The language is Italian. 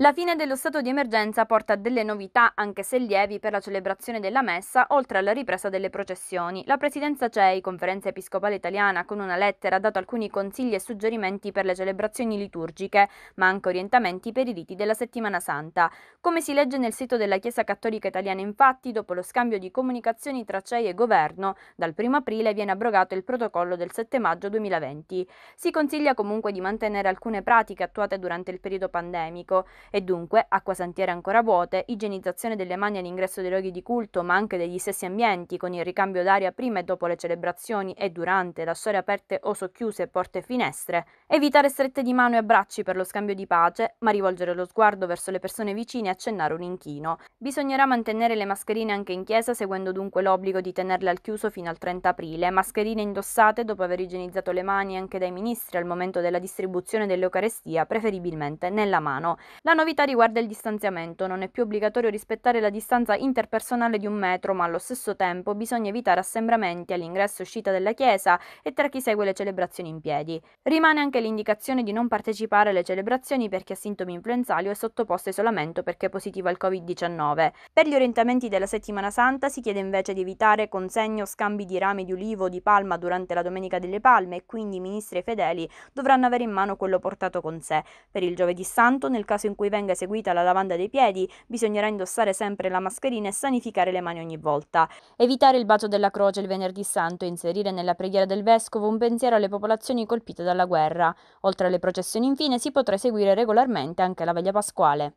La fine dello stato di emergenza porta a delle novità, anche se lievi, per la celebrazione della messa, oltre alla ripresa delle processioni. La Presidenza CEI, Conferenza Episcopale Italiana, con una lettera ha dato alcuni consigli e suggerimenti per le celebrazioni liturgiche, ma anche orientamenti per i riti della Settimana Santa. Come si legge nel sito della Chiesa Cattolica Italiana, infatti, dopo lo scambio di comunicazioni tra CEI e Governo, dal 1 aprile viene abrogato il protocollo del 7 maggio 2020. Si consiglia comunque di mantenere alcune pratiche attuate durante il periodo pandemico e dunque acquasantiere ancora vuote, igienizzazione delle mani all'ingresso dei luoghi di culto ma anche degli stessi ambienti con il ricambio d'aria prima e dopo le celebrazioni e durante, lasciare aperte o socchiuse porte e finestre, evitare strette di mano e abbracci per lo scambio di pace ma rivolgere lo sguardo verso le persone vicine e accennare un inchino. Bisognerà mantenere le mascherine anche in chiesa seguendo dunque l'obbligo di tenerle al chiuso fino al 30 aprile, mascherine indossate dopo aver igienizzato le mani anche dai ministri al momento della distribuzione dell'Eucarestia, preferibilmente nella mano. La novità riguarda il distanziamento, non è più obbligatorio rispettare la distanza interpersonale di un metro, ma allo stesso tempo bisogna evitare assembramenti all'ingresso e uscita della chiesa e tra chi segue le celebrazioni in piedi. Rimane anche l'indicazione di non partecipare alle celebrazioni per chi ha sintomi influenzali o è sottoposto a isolamento perché è positivo al Covid-19. Per gli orientamenti della settimana santa si chiede invece di evitare consegne o scambi di rame di ulivo o di palma durante la Domenica delle Palme e quindi i ministri e i fedeli dovranno avere in mano quello portato con sé. Per il giovedì santo, nel caso in cui cui venga eseguita la lavanda dei piedi, bisognerà indossare sempre la mascherina e sanificare le mani ogni volta. Evitare il bacio della croce il venerdì santo e inserire nella preghiera del vescovo un pensiero alle popolazioni colpite dalla guerra. Oltre alle processioni infine si potrà eseguire regolarmente anche la veglia pasquale.